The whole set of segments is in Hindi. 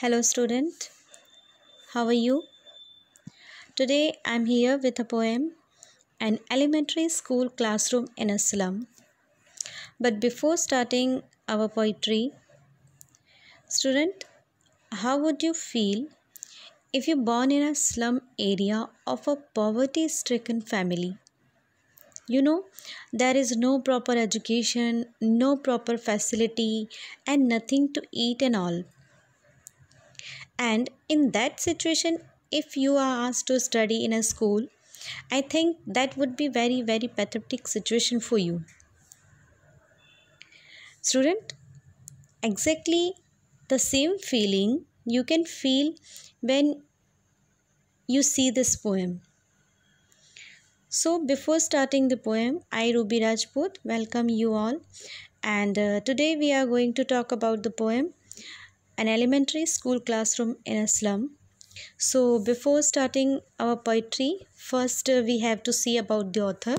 Hello student, how are you? Today I am here with a poem, An Elementary School Classroom in a Slum. But before starting our poetry, student, how would you feel if you're born in a slum area of a poverty-stricken family? you know there is no proper education no proper facility and nothing to eat and all and in that situation if you are asked to study in a school i think that would be very very pathetic situation for you student exactly the same feeling you can feel when you see this poem so before starting the poem i ruby rajput welcome you all and uh, today we are going to talk about the poem an elementary school classroom in a slum. So before starting our poetry, first uh, we have to see about the author.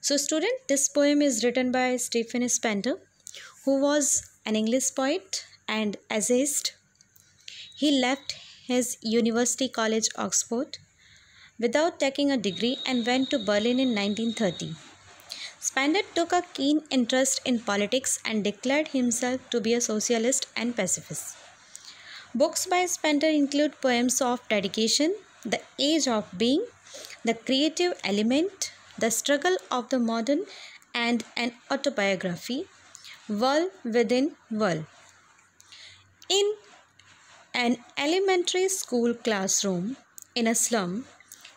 So student, this poem is written by Stephen Spender, who was an English poet and essayist. He left his University College, Oxford, without taking a degree and went to Berlin in 1930. Spender took a keen interest in politics and declared himself to be a socialist and pacifist. Books by Spender include poems of dedication, The Age of Being, The Creative Element, The Struggle of the Modern, and an autobiography, World Within World. In an elementary school classroom in a slum,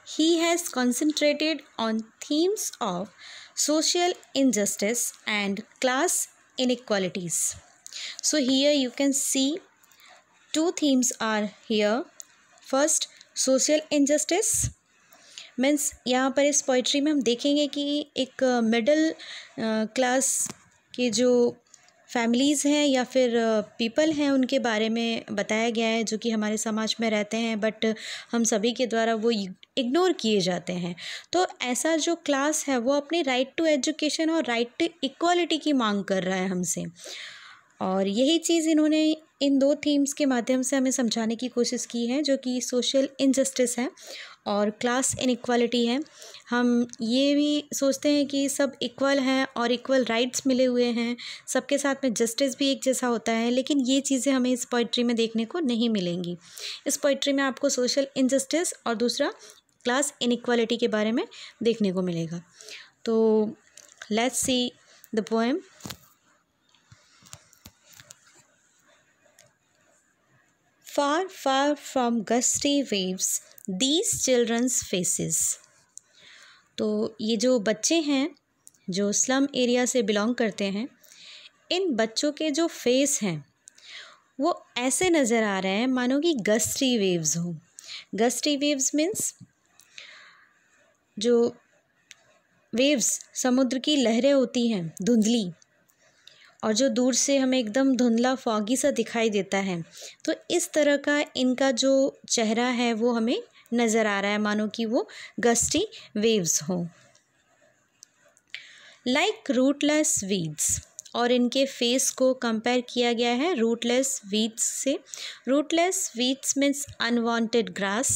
he has concentrated on themes of social injustice and class inequalities. So here you can see two themes are here. First, social injustice means यहाँ पर इस पोइट्री में हम देखेंगे कि एक मिडल क्लास के जो फ़ैमिलीज़ हैं या फिर पीपल हैं उनके बारे में बताया गया है जो कि हमारे समाज में रहते हैं बट हम सभी के द्वारा वो इग्नोर किए जाते हैं तो ऐसा जो क्लास है वो अपनी राइट टू एजुकेशन और राइट टू इक्वालिटी की मांग कर रहा है हमसे और यही चीज़ इन्होंने इन दो थीम्स के माध्यम से हमें समझाने की कोशिश की है जो कि सोशल इनजस्टिस है और क्लास इनक्वालिटी है हम ये भी सोचते हैं कि सब इक्वल हैं और इक्वल राइट्स मिले हुए हैं सबके साथ में जस्टिस भी एक जैसा होता है लेकिन ये चीज़ें हमें इस पोइट्री में देखने को नहीं मिलेंगी इस पोइट्री में आपको सोशल इनजस्टिस और दूसरा क्लास इनक्वालिटी के बारे में देखने को मिलेगा तो let's see the poem far, far from gusty waves, these children's faces. तो ये जो बच्चे हैं जो स्लम एरिया से बिलोंग करते हैं इन बच्चों के जो फेस हैं वो ऐसे नज़र आ रहे हैं मानो कि गस्टी वेव्स हो गस्टी वेव्स मीन्स जो वेव्स समुद्र की लहरें होती हैं धुंधली और जो दूर से हमें एकदम धुंधला फॉगी सा दिखाई देता है तो इस तरह का इनका जो चेहरा है वो हमें नज़र आ रहा है मानो कि वो गस्टी वेव्स हों लाइक रूटलेस वीड्स और इनके फेस को कंपेयर किया गया है रूटलेस वीड्स से rootless weeds means unwanted grass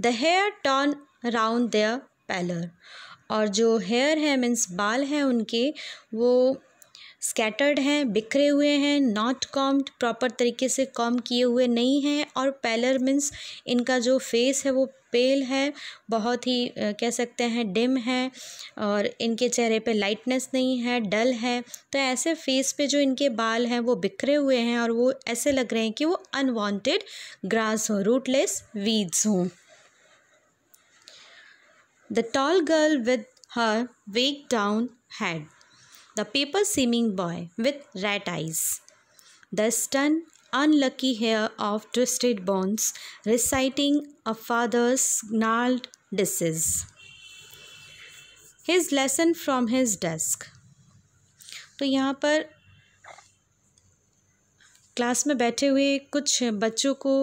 the hair turn round their pallor और जो हेयर है मीन्स बाल हैं उनके वो स्कैटर्ड हैं बिखरे हुए हैं नॉट कॉम्ड प्रॉपर तरीके से कॉम किए हुए नहीं हैं और पैलर मीन्स इनका जो फेस है वो पेल है बहुत ही कह सकते हैं डिम है और इनके चेहरे पे लाइटनेस नहीं है डल है तो ऐसे फेस पे जो इनके बाल हैं वो बिखरे हुए हैं और वो ऐसे लग रहे हैं कि वो अनवांटेड ग्रास हो रूटलेस वीड्स हों the tall girl with her weighed down head the paper seeming boy with rat eyes. The stun, unlucky hair of twisted bones, reciting a father's gnarled disease. His lesson from his desk. तो यहाँ पर क्लास में बैठे हुए कुछ बच्चों को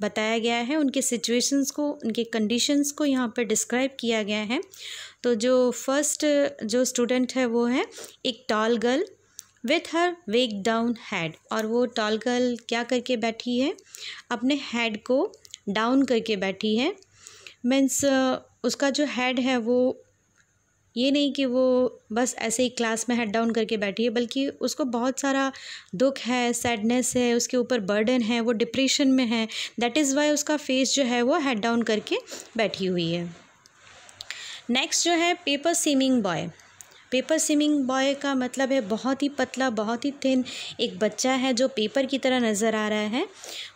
बताया गया है उनके सिचुएशंस को उनके कंडीशंस को यहाँ पर डिस्क्राइब किया गया है तो जो फर्स्ट जो स्टूडेंट है वो है एक tall girl with her weighed down head और वो टॉल गर्ल क्या करके बैठी है अपने हेड को डाउन करके बैठी है मीन्स उसका जो हेड है वो ये नहीं कि वो बस ऐसे ही क्लास में हेड डाउन करके बैठी है बल्कि उसको बहुत सारा दुख है सैडनेस है उसके ऊपर बर्डन है वो डिप्रेशन में है दैट इज़ वाई उसका फेस जो है वो हेड डाउन करके बैठी हुई है नेक्स्ट जो है paper seeming boy paper seeming boy का मतलब है बहुत ही पतला बहुत ही थिन एक बच्चा है जो पेपर की तरह नज़र आ रहा है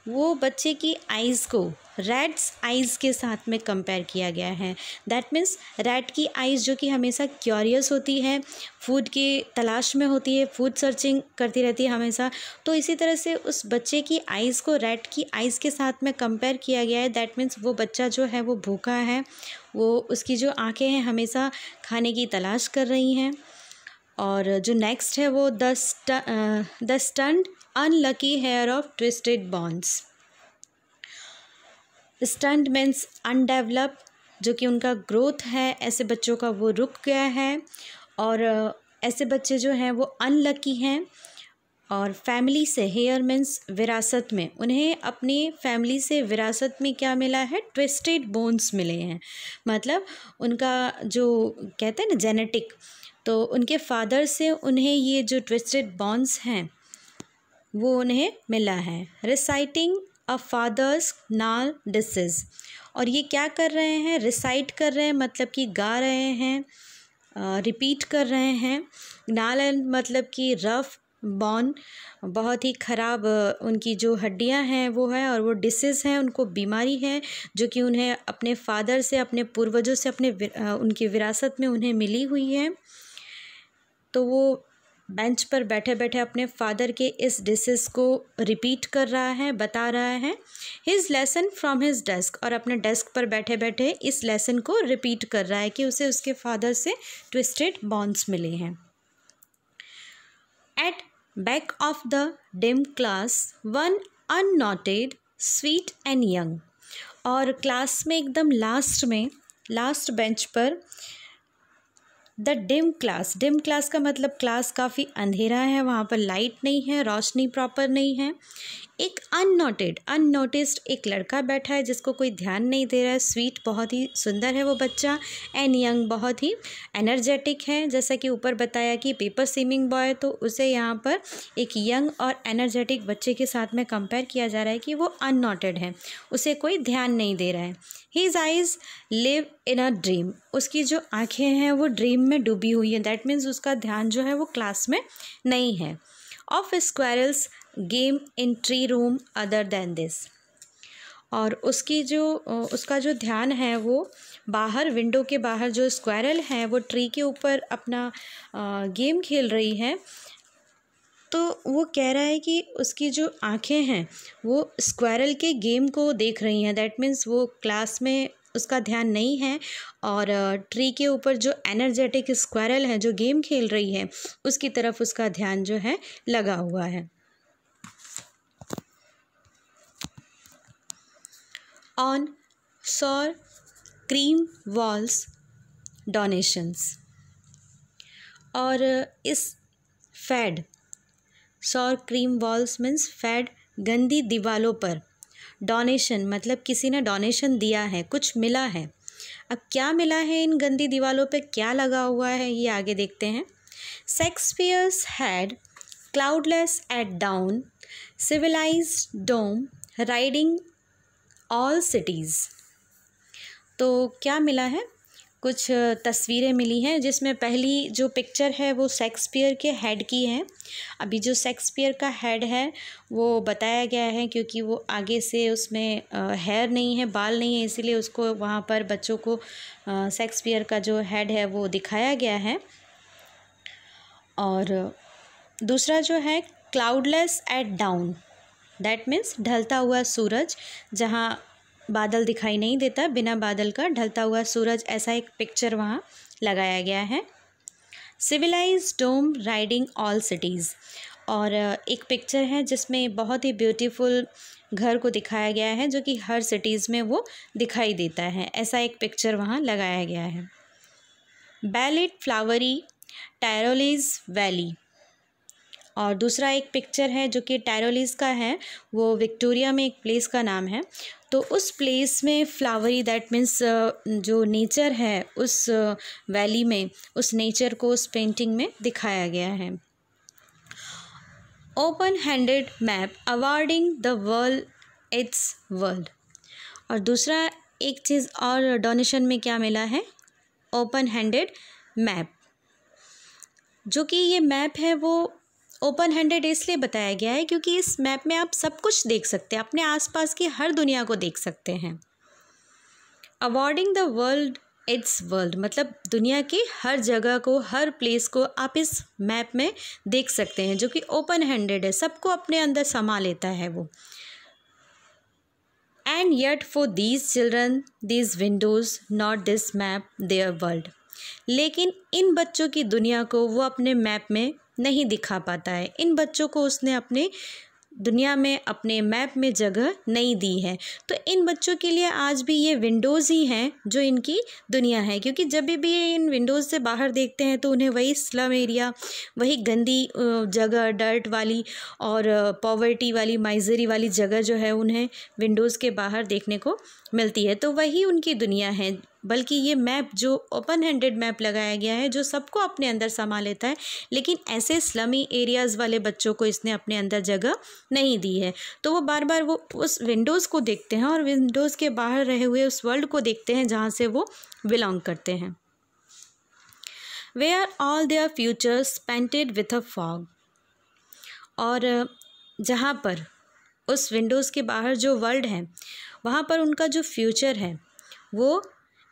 वो बच्चे की आइज़ को रैट्स आइज़ के साथ में कंपेयर किया गया है दैट मीन्स रैट की आइज़ जो कि हमेशा क्यूरियस होती है फूड की तलाश में होती है फूड सर्चिंग करती रहती है हमेशा तो इसी तरह से उस बच्चे की आइज़ को रैट की आइज़ के साथ में कंपेयर किया गया है दैट मीन्स वो बच्चा जो है वो भूखा है वो उसकी जो आँखें हैं हमेशा खाने की तलाश कर रही हैं और जो नेक्स्ट है वो the the stunted unlucky heir of twisted bones stunted means undeveloped जो कि उनका ग्रोथ है ऐसे बच्चों का वो रुक गया है और ऐसे बच्चे जो हैं वो अनलकी हैं और फैमिली से हेयर मीन्स विरासत में उन्हें अपनी फैमिली से विरासत में क्या मिला है ट्विस्टेड बोन्स मिले हैं मतलब उनका जो कहते हैं ना जेनेटिक तो उनके फादर से उन्हें ये जो ट्विस्टेड बॉन्स हैं वो उन्हें मिला है reciting a father's gnarled disease और ये क्या कर रहे हैं रिसाइट कर रहे हैं मतलब कि गा रहे हैं रिपीट कर रहे हैं नाल मतलब कि रफ़ बॉन बहुत ही ख़राब उनकी जो हड्डियां हैं वो है और वो डिसेज हैं उनको बीमारी है जो कि उन्हें अपने फादर से अपने पूर्वजों से अपने उनकी विरासत में उन्हें मिली हुई है तो वो बेंच पर बैठे बैठे अपने फादर के इस डिसेस को रिपीट कर रहा है बता रहा है his lesson from his desk और अपने डेस्क पर बैठे बैठे इस लेसन को रिपीट कर रहा है कि उसे उसके फादर से ट्विस्टेड बॉन्ड्स मिले हैं at of the dim class one अन unknotted स्वीट एंड यंग और क्लास में एकदम लास्ट में लास्ट बेंच पर the dim class dim class का मतलब क्लास काफ़ी अंधेरा है वहाँ पर लाइट नहीं है रोशनी प्रॉपर नहीं है एक अननोटेड अननोटिस्ड एक लड़का बैठा है जिसको कोई ध्यान नहीं दे रहा है स्वीट बहुत ही सुंदर है वो बच्चा एंड यंग बहुत ही एनर्जेटिक है जैसा कि ऊपर बताया कि पेपर सीमिंग बॉय तो उसे यहाँ पर एक यंग और एनर्जेटिक बच्चे के साथ में कंपेयर किया जा रहा है कि वो अननोटेड है उसे कोई ध्यान नहीं दे रहा है his eyes live in a dream उसकी जो आँखें हैं वो ड्रीम में डूबी हुई हैं दैट मीन्स उसका ध्यान जो है वो क्लास में नहीं है of squirrels game in tree room other than this और उसकी जो उसका जो ध्यान है वो बाहर विंडो के बाहर जो स्क्वायरल है वो ट्री के ऊपर अपना गेम खेल रही है तो वो कह रहा है कि उसकी जो आंखें हैं वो स्क्वायरल के गेम को देख रही हैं दैट मीन्स वो क्लास में उसका ध्यान नहीं है और ट्री के ऊपर जो एनर्जेटिक स्क्वायरल है जो गेम खेल रही है उसकी तरफ उसका ध्यान जो है लगा हुआ है on Sir Creamwall's donations. और इस फैड सौर क्रीम वॉल्स मीन्स फैड गंदी दीवालों पर डोनेशन मतलब किसी ने डोनेशन दिया है कुछ मिला है अब क्या मिला है इन गंदी दीवालों पर क्या लगा हुआ है ये आगे देखते हैं Shakespeare's head cloudless at dawn civilized dome riding all cities तो क्या मिला है कुछ तस्वीरें मिली हैं जिसमें पहली जो पिक्चर है वो शेक्सपियर के हेड की है अभी जो शेक्सपियर का हेड है वो बताया गया है क्योंकि वो आगे से उसमें हेयर नहीं है बाल नहीं है इसीलिए उसको वहाँ पर बच्चों को शेक्सपियर का जो हेड है वो दिखाया गया है और दूसरा जो है cloudless at dawn that means ढलता हुआ सूरज जहाँ बादल दिखाई नहीं देता बिना बादल का ढलता हुआ सूरज ऐसा एक पिक्चर वहाँ लगाया गया है civilized dome riding all cities और uh, एक पिक्चर है जिसमें बहुत ही ब्यूटीफुल घर को दिखाया गया है जो कि हर सिटीज़ में वो दिखाई देता है ऐसा एक पिक्चर वहाँ लगाया गया है बैलेट फ्लावरी टैरोलीज वैली और दूसरा एक पिक्चर है जो कि टायरोलिस का है वो विक्टोरिया में एक प्लेस का नाम है तो उस प्लेस में फ्लावरी दैट मीन्स जो नेचर है उस वैली में उस नेचर को उस पेंटिंग में दिखाया गया है open handed map awarding the world its world और दूसरा एक चीज़ और डोनेशन में क्या मिला है ओपन हैंडेड मैप जो कि ये मैप है वो ओपन हैंडेड इसलिए बताया गया है क्योंकि इस मैप में आप सब कुछ देख सकते हैं अपने आसपास की हर दुनिया को देख सकते हैं awarding the world its world मतलब दुनिया की हर जगह को हर प्लेस को आप इस मैप में देख सकते हैं जो कि ओपन हैंडेड है सबको अपने अंदर समा लेता है वो and yet for these children these windows not this map their world लेकिन इन बच्चों की दुनिया को वो अपने मैप में नहीं दिखा पाता है इन बच्चों को उसने अपने दुनिया में अपने मैप में जगह नहीं दी है तो इन बच्चों के लिए आज भी ये विंडोज़ ही हैं जो इनकी दुनिया है क्योंकि जब भी ये इन विंडोज़ से बाहर देखते हैं तो उन्हें वही स्लम एरिया वही गंदी जगह डर्ट वाली और पॉवर्टी वाली माइजरी वाली जगह जो है उन्हें विंडोज़ के बाहर देखने को मिलती है तो वही उनकी दुनिया है बल्कि ये मैप जो ओपन हैंडेड मैप लगाया गया है जो सबको अपने अंदर समा लेता है लेकिन ऐसे स्लमी एरियाज़ वाले बच्चों को इसने अपने अंदर जगह नहीं दी है तो वो बार बार वो उस विंडोज़ को देखते हैं और विंडोज़ के बाहर रहे हुए उस वर्ल्ड को देखते हैं जहाँ से वो बिलोंग करते हैं वे are all their futures painted with a fog और जहाँ पर उस विंडोज़ के बाहर जो वर्ल्ड है वहाँ पर उनका जो फ्यूचर है वो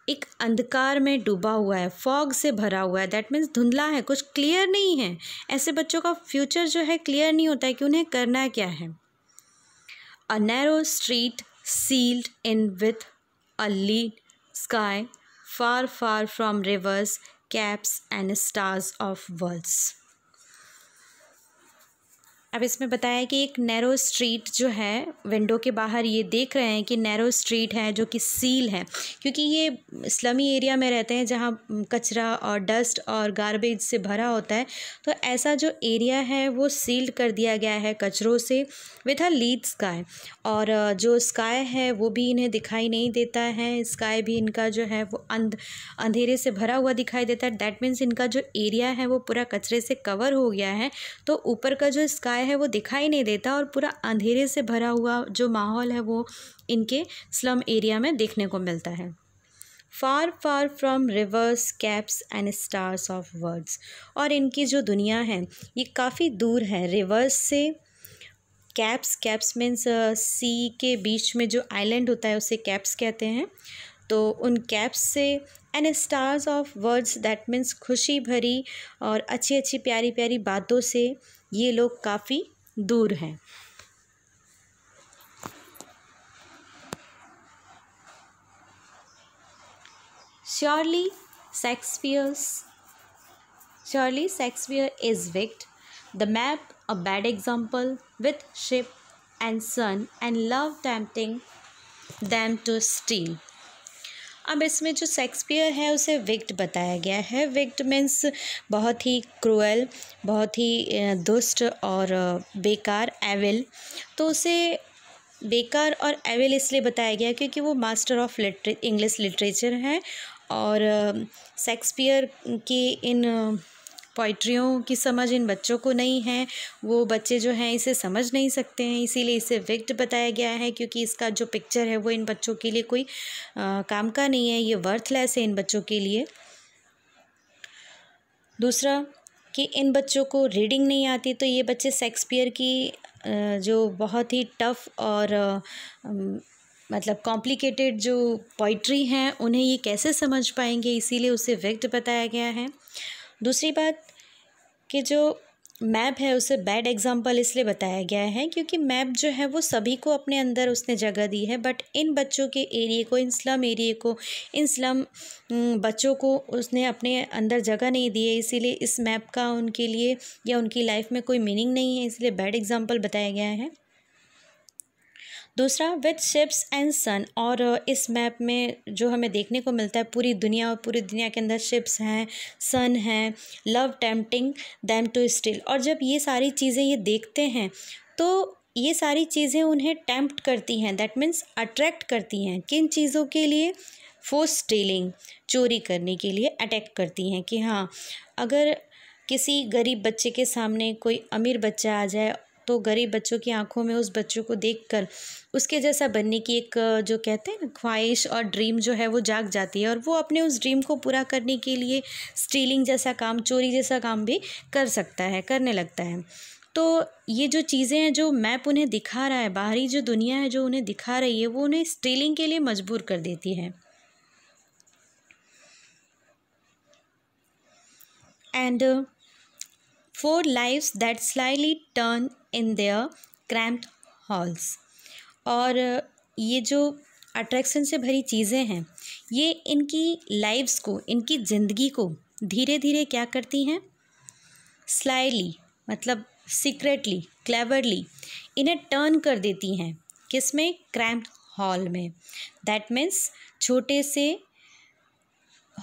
एक अंधकार में डूबा हुआ है फॉग से भरा हुआ है दैट मीन्स धुंधला है कुछ क्लियर नहीं है ऐसे बच्चों का फ्यूचर जो है क्लियर नहीं होता है कि उन्हें करना क्या है a narrow street sealed in with a lead sky far far from rivers caps and stars of worlds अब इसमें बताया कि एक नैरो स्ट्रीट जो है विंडो के बाहर ये देख रहे हैं कि नैरो स्ट्रीट है जो कि सील है क्योंकि ये स्लमी एरिया में रहते हैं जहाँ कचरा और डस्ट और गार्बेज से भरा होता है तो ऐसा जो एरिया है वो सील्ड कर दिया गया है कचरों से विथ अ लीड स्काई और जो स्काई है वो भी इन्हें दिखाई नहीं देता है स्काई भी इनका जो है वो अंध अंधेरे से भरा हुआ दिखाई देता है दैट मीन्स इनका जो एरिया है वो पूरा कचरे से कवर हो गया है तो ऊपर का जो स्काई आया है वो दिखाई नहीं देता और पूरा अंधेरे से भरा हुआ जो माहौल है वो इनके स्लम एरिया में देखने को मिलता है far far from rivers caps and stars of words और इनकी जो दुनिया है ये काफ़ी दूर है रिवर्स से कैप्स कैप्स मीन्स सी के बीच में जो आइलैंड होता है उसे कैप्स कहते हैं तो उन कैप्स से and stars of words that means खुशी भरी और अच्छी अच्छी प्यारी प्यारी बातों से ये लोग काफ़ी दूर हैं surely Shakespeare's surely Shakespeare is wicked the map a bad example with ship and sun and love tempting them to steal अब इसमें जो शेक्सपियर है उसे विक्ट बताया गया है विक्ट मीन्स बहुत ही क्रूअल बहुत ही दुष्ट और बेकार एविल तो उसे बेकार और एविल इसलिए बताया गया क्योंकि वो मास्टर ऑफ लिटरे इंग्लिश लिटरेचर हैं और शेक्सपियर के इन पोइट्रियों की समझ इन बच्चों को नहीं है वो बच्चे जो हैं इसे समझ नहीं सकते हैं इसीलिए इसे विक्ट बताया गया है क्योंकि इसका जो पिक्चर है वो इन बच्चों के लिए कोई आ, काम का नहीं है ये वर्थलेस है इन बच्चों के लिए दूसरा कि इन बच्चों को रीडिंग नहीं आती तो ये बच्चे शेक्सपियर की जो बहुत ही टफ़ और मतलब कॉम्प्लिकेटेड जो पोइट्री हैं उन्हें ये कैसे समझ पाएंगे इसीलिए उसे व्यक्त बताया गया है दूसरी बात कि जो मैप है उसे बैड एग्जाम्पल इसलिए बताया गया है क्योंकि मैप जो है वो सभी को अपने अंदर उसने जगह दी है बट इन बच्चों के एरिए को इन स्लम एरिए को इन स्लम बच्चों को उसने अपने अंदर जगह नहीं दी है इसीलिए इस मैप का उनके लिए या उनकी लाइफ में कोई मीनिंग नहीं है इसलिए बैड एग्ज़ाम्पल बताया गया है दूसरा विथ शिप्स एंड सन और इस मैप में जो हमें देखने को मिलता है पूरी दुनिया और पूरी दुनिया के अंदर शिप्स हैं सन हैं love tempting them to steal और जब ये सारी चीज़ें ये देखते हैं तो ये सारी चीज़ें उन्हें टैम्प्ट करती हैं दैट मीन्स अट्रैक्ट करती हैं किन चीज़ों के लिए फोर्स स्टेलिंग चोरी करने के लिए अटैक करती हैं कि हाँ अगर किसी गरीब बच्चे के सामने कोई अमीर बच्चा आ जाए तो गरीब बच्चों की आंखों में उस बच्चों को देखकर उसके जैसा बनने की एक जो कहते हैं ना ख्वाहिश और ड्रीम जो है वो जाग जाती है और वो अपने उस ड्रीम को पूरा करने के लिए स्टीलिंग जैसा काम चोरी जैसा काम भी कर सकता है करने लगता है तो ये जो चीज़ें हैं जो मैप उन्हें दिखा रहा है बाहरी जो दुनिया है जो उन्हें दिखा रही है वो उन्हें स्टीलिंग के लिए मजबूर कर देती है and four lives that slyly turn in their cramped halls और uh, ये जो अट्रैक्शन से भरी चीज़ें हैं ये इनकी लाइव्स को इनकी ज़िंदगी को धीरे धीरे क्या करती हैं स्लाइली मतलब सीक्रेटली क्लेवरली इन्हें टर्न कर देती हैं किस में क्रैम्प हॉल में दैट मीन्स छोटे से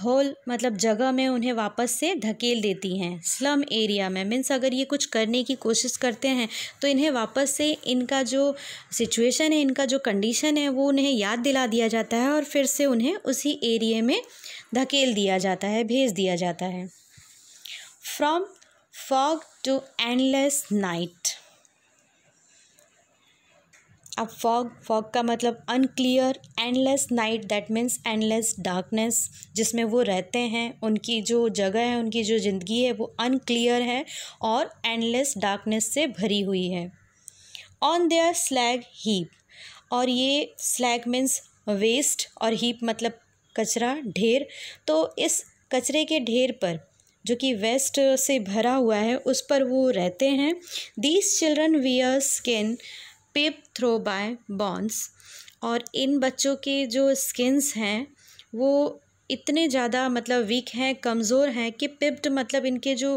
होल मतलब जगह में उन्हें वापस से धकेल देती हैं स्लम एरिया में मीन्स अगर ये कुछ करने की कोशिश करते हैं तो इन्हें वापस से इनका जो सिचुएशन है इनका जो कंडीशन है वो उन्हें याद दिला दिया जाता है और फिर से उन्हें उसी एरिए में धकेल दिया जाता है भेज दिया जाता है from fog to endless night अब फॉग फॉग का मतलब unclear endless night that means endless darkness जिसमें वो रहते हैं उनकी जो जगह है उनकी जो ज़िंदगी है वो अनक्लियर है और एंडलेस डार्कनेस से भरी हुई है ऑन देयर स्लैग हीप और ये स्लैग मीन्स वेस्ट और हीप मतलब कचरा ढेर तो इस कचरे के ढेर पर जो कि वेस्ट से भरा हुआ है उस पर वो रहते हैं these children wear skin peeped through by bones और इन बच्चों के जो स्किन्स हैं वो इतने ज़्यादा मतलब वीक हैं कमज़ोर हैं कि पिप्ट मतलब इनके जो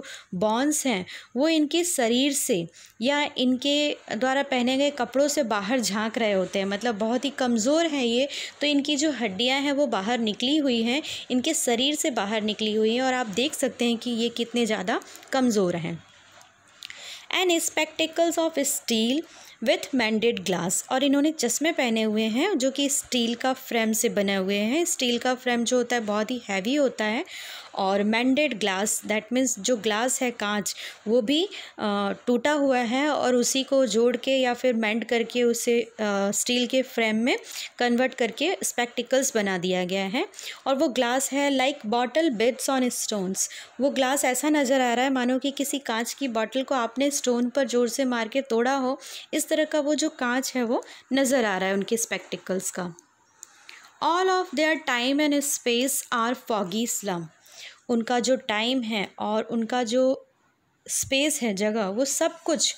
बॉन्स हैं वो इनके शरीर से या इनके द्वारा पहने गए कपड़ों से बाहर झांक रहे होते हैं मतलब बहुत ही कमज़ोर हैं ये तो इनकी जो हड्डियां हैं वो बाहर निकली हुई हैं इनके शरीर से बाहर निकली हुई हैं और आप देख सकते हैं कि ये कितने ज़्यादा कमज़ोर हैं and spectacles of steel with mended glass और इन्होंने चश्मे पहने हुए हैं जो कि स्टील का फ्रेम से बने हुए हैं स्टील का फ्रेम जो होता है बहुत ही हैवी होता है और मैंडेड ग्लास दैट मीन्स जो ग्लास है कांच वो भी टूटा हुआ है और उसी को जोड़ के या फिर मैंड करके उसे स्टील के फ्रेम में कन्वर्ट करके स्पेक्टिकल्स बना दिया गया है और वो ग्लास है like bottle bits on stones वो ग्लास ऐसा नज़र आ रहा है मानो कि किसी कांच की बॉटल को आपने स्टोन पर जोर से मार के तोड़ा हो इस तरह का वो जो कांच है वो नज़र आ रहा है उनके स्पेक्टिकल्स का all of their time and space are foggy slum उनका जो टाइम है और उनका जो स्पेस है जगह वो सब कुछ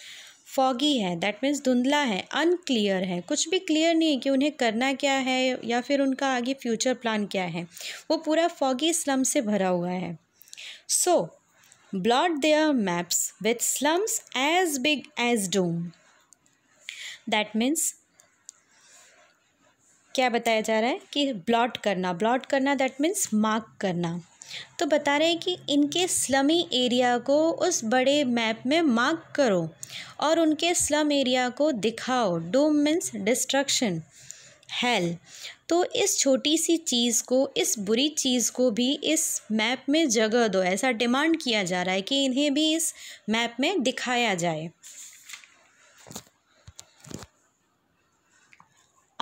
फॉगी है दैट मीन्स धुंधला है अनक्लियर है कुछ भी क्लियर नहीं है कि उन्हें करना क्या है या फिर उनका आगे फ्यूचर प्लान क्या है वो पूरा फॉगी स्लम से भरा हुआ है so blot their maps with slums as big as doom that means क्या बताया जा रहा है कि ब्लॉट करना ब्लॉट करना दैट मीन्स मार्क करना तो बता रहे हैं कि इनके स्लमी एरिया को उस बड़े मैप में मार्क करो और उनके स्लम एरिया को दिखाओ डोम मीन्स डिस्ट्रक्शन हेल तो इस छोटी सी चीज़ को इस बुरी चीज़ को भी इस मैप में जगह दो ऐसा डिमांड किया जा रहा है कि इन्हें भी इस मैप में दिखाया जाए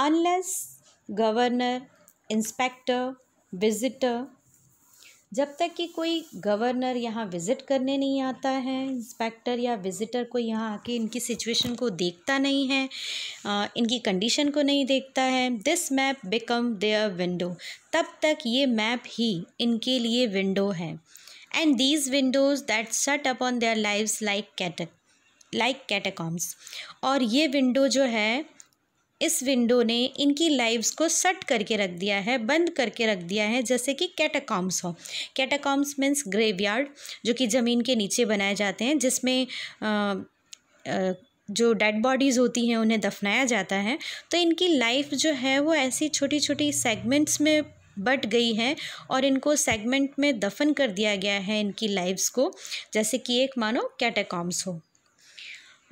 अनलेस गवर्नर इंस्पेक्टर विजिटर जब तक कि कोई गवर्नर यहाँ विज़िट करने नहीं आता है इंस्पेक्टर या विज़िटर को यहाँ आके इनकी सिचुएशन को देखता नहीं है इनकी कंडीशन को नहीं देखता है this map become their window तब तक ये मैप ही इनके लिए विंडो है and these windows that set up on their lives like cat like catacombs और ये विंडो जो है इस विंडो ने इनकी लाइव्स को सट करके रख दिया है बंद करके रख दिया है जैसे कि कैटाकॉम्स हो कैटाकॉम्स मीन्स ग्रेवयार्ड जो कि ज़मीन के नीचे बनाए जाते हैं जिसमें जो डेड बॉडीज़ होती हैं उन्हें दफनाया जाता है तो इनकी लाइफ जो है वो ऐसी छोटी छोटी सेगमेंट्स में बट गई है और इनको सेगमेंट में दफन कर दिया गया है इनकी लाइव्स को जैसे कि एक मानो कैटाकॉम्स हो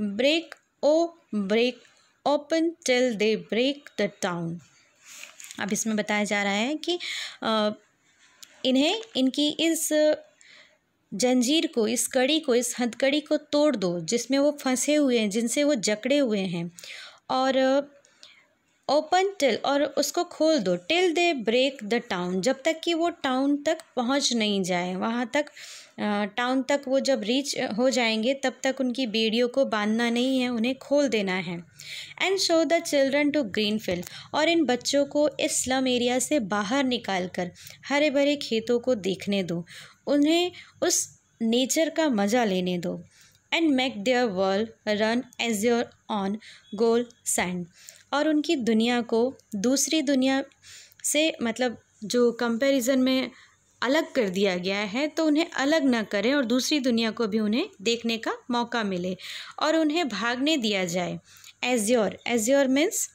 break o break open till they break the town अब इसमें बताया जा रहा है कि इन्हें इनकी इस जंजीर को इस कड़ी को इस हथकड़ी को तोड़ दो जिसमें वो फंसे हुए हैं जिनसे वो जकड़े हुए हैं और ओपन टिल और उसको खोल दो till they break the town जब तक कि वो टाउन तक पहुंच नहीं जाए वहाँ तक टाउन तक वो जब रीच हो जाएंगे तब तक उनकी बेड़ियों को बांधना नहीं है उन्हें खोल देना है and show the children to green field और इन बच्चों को इस स्लम एरिया से बाहर निकाल कर हरे भरे खेतों को देखने दो उन्हें उस नेचर का मज़ा लेने दो and make their world run as your on gold sand और उनकी दुनिया को दूसरी दुनिया से मतलब जो कंपेरिजन में अलग कर दिया गया है तो उन्हें अलग ना करें और दूसरी दुनिया को भी उन्हें देखने का मौका मिले और उन्हें भागने दिया जाए एज्योर एज्योर मीन्स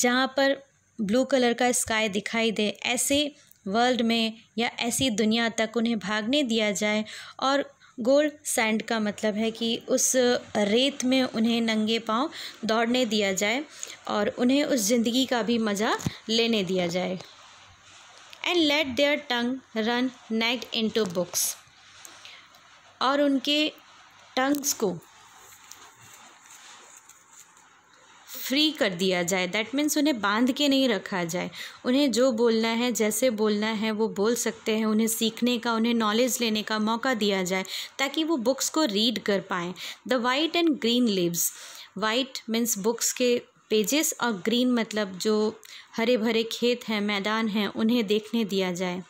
जहाँ पर ब्लू कलर का स्काई दिखाई दे ऐसे वर्ल्ड में या ऐसी दुनिया तक उन्हें भागने दिया जाए और गोल्ड सैंड का मतलब है कि उस रेत में उन्हें नंगे पाँव दौड़ने दिया जाए और उन्हें उस ज़िंदगी का भी मज़ा लेने दिया जाए and let their tongue run into books और उनके टंग्स को फ्री कर दिया जाए दैट मीन्स उन्हें बांध के नहीं रखा जाए उन्हें जो बोलना है जैसे बोलना है वो बोल सकते हैं उन्हें सीखने का उन्हें नॉलेज लेने का मौका दिया जाए ताकि वो बुक्स को रीड कर पाएँ the white and green leaves white means books के पेजेस और ग्रीन मतलब जो हरे भरे खेत हैं मैदान हैं उन्हें देखने दिया जाए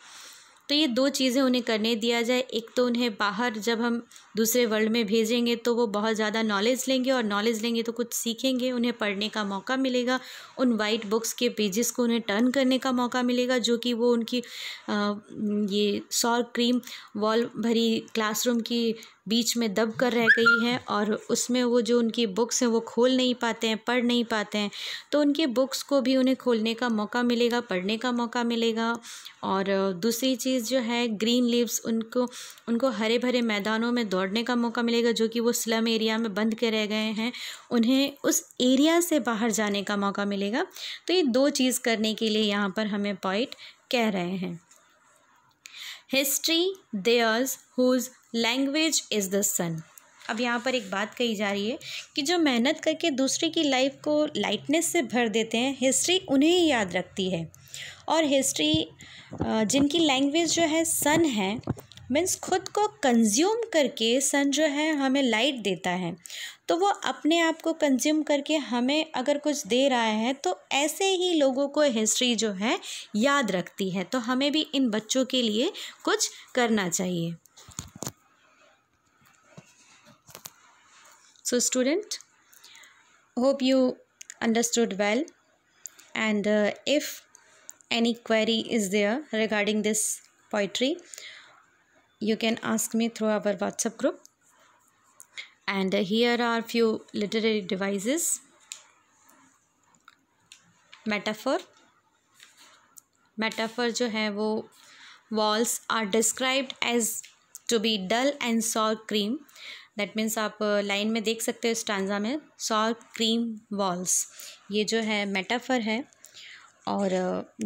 तो ये दो चीज़ें उन्हें करने दिया जाए एक तो उन्हें बाहर जब हम दूसरे वर्ल्ड में भेजेंगे तो वो बहुत ज़्यादा नॉलेज लेंगे और नॉलेज लेंगे तो कुछ सीखेंगे उन्हें पढ़ने का मौका मिलेगा उन वाइट बुक्स के पेजेस को उन्हें टर्न करने का मौका मिलेगा जो कि वो उनकी आ, ये सॉर क्रीम वॉल भरी क्लासरूम की बीच में दब कर रह गई है और उसमें वो जो उनकी बुक्स हैं वो खोल नहीं पाते हैं पढ़ नहीं पाते हैं तो उनके बुक्स को भी उन्हें खोलने का मौका मिलेगा पढ़ने का मौका मिलेगा और दूसरी चीज़ जो है ग्रीन लीव्स उनको उनको हरे भरे मैदानों में दौड़ दौड़ने का मौका मिलेगा जो कि वो स्लम एरिया में बंद के रह गए हैं उन्हें उस एरिया से बाहर जाने का मौका मिलेगा तो ये दो चीज़ करने के लिए यहाँ पर हमें पॉइंट कह रहे हैं history theirs whose language is the sun अब यहाँ पर एक बात कही जा रही है कि जो मेहनत करके दूसरे की लाइफ को लाइटनेस से भर देते हैं हिस्ट्री उन्हें ही याद रखती है और हिस्ट्री जिनकी लैंग्वेज जो है सन है मीन्स खुद को कंज्यूम करके सन जो है हमें लाइट देता है तो वो अपने आप को कंज्यूम करके हमें अगर कुछ दे रहा है तो ऐसे ही लोगों को हिस्ट्री जो है याद रखती है तो हमें भी इन बच्चों के लिए कुछ करना चाहिए so student hope you understood well and if any query is there regarding this poetry you can ask me through our whatsapp group and uh, here are few literary devices metaphor metaphor jo hai wo walls are described as to be dull and sour cream that means आप लाइन में देख सकते हो स्टांजा में सॉर क्रीम वॉल्स ये जो है मेटाफर है और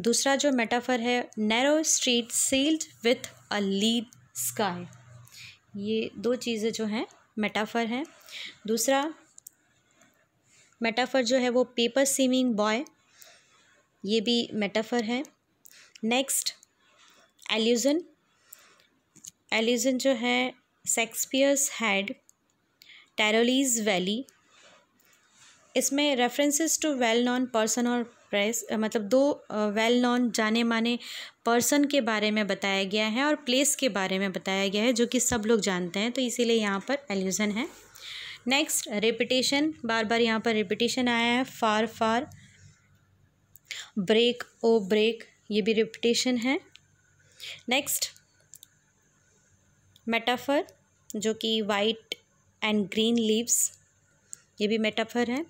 दूसरा जो मेटाफर है narrow street sealed with a lead sky ये दो चीज़ें जो हैं मेटाफर हैं दूसरा मेटाफर जो है वो पेपर सीमिंग बॉय ये भी मेटाफर है नेक्स्ट एल्यूजन एल्यूजन जो है सेक्सपियर्स हैड टेरोलीज वैली इसमें references to well known person और प्रेस मतलब दो वेल नॉन जाने माने पर्सन के बारे में बताया गया है और प्लेस के बारे में बताया गया है जो कि सब लोग जानते हैं तो इसीलिए यहाँ पर एल्यूज़न है नेक्स्ट रिपीटेशन बार बार यहाँ पर रिपीटेशन आया है फार फार ब्रेक ओ ब्रेक ये भी रिपीटेशन है नेक्स्ट मेटाफर जो कि वाइट एंड ग्रीन लीव्स ये भी मेटाफर है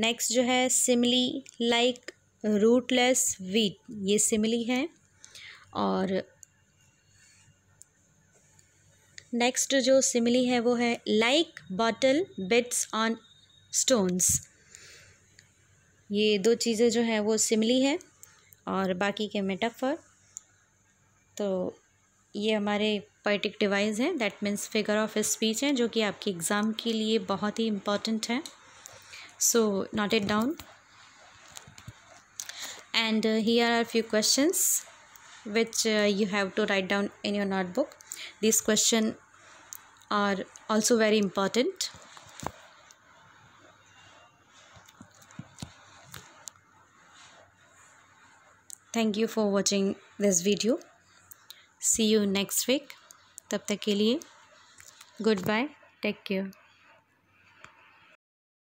नेक्स्ट जो है सिमली लाइक रूटलेस वीट ये सिमली है और नेक्स्ट जो सिमली है वो है like bottle bits on stones ये दो चीज़ें जो हैं वो सिमली है और बाकी के मेटाफर तो ये हमारे पोइटिक डिवाइस हैं that means figure of speech हैं जो कि आपके एग्ज़ाम के लिए बहुत ही इम्पॉर्टेंट हैं so note it down and uh, here are a few questions which uh, you have to write down in your notebook these questions are also very important Thank you for watching this video. See you next week. तब तक के लिए गुड